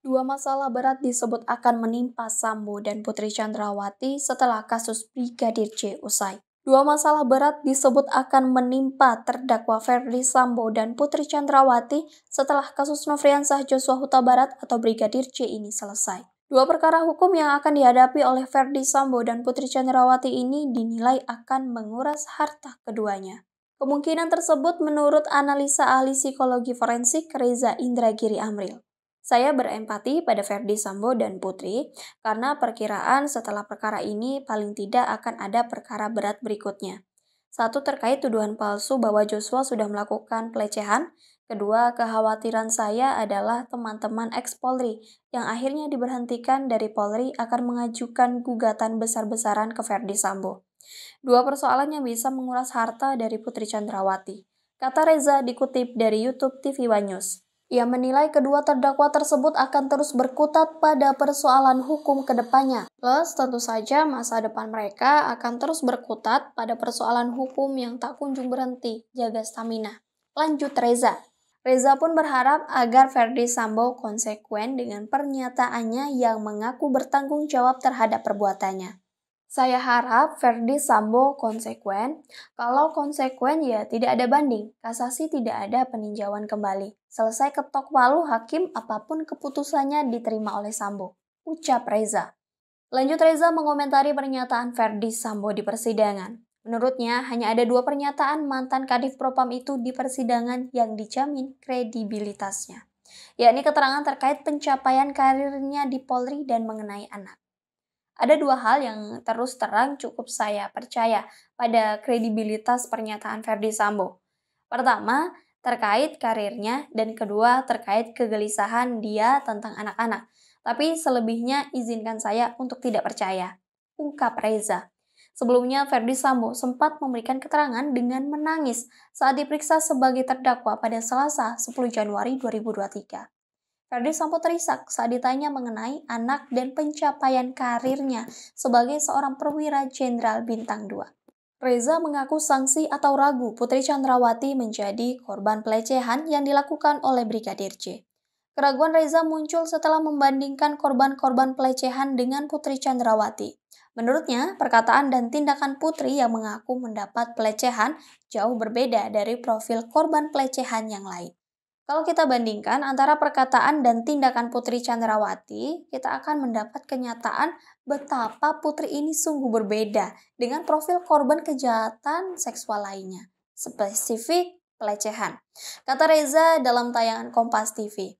Dua masalah berat disebut akan menimpa Sambo dan Putri Chandrawati setelah kasus Brigadir J usai. Dua masalah berat disebut akan menimpa terdakwa Ferdi Sambo dan Putri Chandrawati setelah kasus Nofriansah Joshua Huta Barat atau Brigadir J ini selesai. Dua perkara hukum yang akan dihadapi oleh Ferdi Sambo dan Putri Chandrawati ini dinilai akan menguras harta keduanya. Kemungkinan tersebut menurut analisa ahli psikologi forensik Reza Indragiri Amril. Saya berempati pada Ferdi Sambo dan Putri karena perkiraan setelah perkara ini paling tidak akan ada perkara berat berikutnya. Satu terkait tuduhan palsu bahwa Joshua sudah melakukan pelecehan, kedua kekhawatiran saya adalah teman-teman ex-Polri yang akhirnya diberhentikan dari Polri akan mengajukan gugatan besar-besaran ke Ferdi Sambo. Dua persoalan yang bisa menguras harta dari Putri Chandrawati. Kata Reza dikutip dari YouTube TV One News. Ia menilai kedua terdakwa tersebut akan terus berkutat pada persoalan hukum ke depannya. Plus, tentu saja masa depan mereka akan terus berkutat pada persoalan hukum yang tak kunjung berhenti. Jaga stamina. Lanjut Reza. Reza pun berharap agar Ferdi Sambo konsekuen dengan pernyataannya yang mengaku bertanggung jawab terhadap perbuatannya. Saya harap Verdi Sambo konsekuen. Kalau konsekuen ya tidak ada banding, kasasi tidak ada peninjauan kembali. Selesai ketok palu hakim apapun keputusannya diterima oleh Sambo. Ucap Reza. Lanjut Reza mengomentari pernyataan Verdi Sambo di persidangan. Menurutnya, hanya ada dua pernyataan mantan Kadif Propam itu di persidangan yang dijamin kredibilitasnya, yakni keterangan terkait pencapaian karirnya di Polri dan mengenai anak. Ada dua hal yang terus terang cukup saya percaya pada kredibilitas pernyataan Ferdi Sambo. Pertama, terkait karirnya, dan kedua terkait kegelisahan dia tentang anak-anak. Tapi selebihnya izinkan saya untuk tidak percaya. Ungkap Reza. Sebelumnya, Ferdi Sambo sempat memberikan keterangan dengan menangis saat diperiksa sebagai terdakwa pada Selasa 10 Januari 2023. Ferdi Sampo terisak saat ditanya mengenai anak dan pencapaian karirnya sebagai seorang perwira jenderal bintang 2. Reza mengaku sanksi atau ragu Putri Chandrawati menjadi korban pelecehan yang dilakukan oleh Brigadir J. Keraguan Reza muncul setelah membandingkan korban-korban pelecehan dengan Putri Chandrawati. Menurutnya, perkataan dan tindakan Putri yang mengaku mendapat pelecehan jauh berbeda dari profil korban pelecehan yang lain. Kalau kita bandingkan antara perkataan dan tindakan Putri Chandrawati, kita akan mendapat kenyataan betapa putri ini sungguh berbeda dengan profil korban kejahatan seksual lainnya, spesifik pelecehan. Kata Reza dalam tayangan Kompas TV,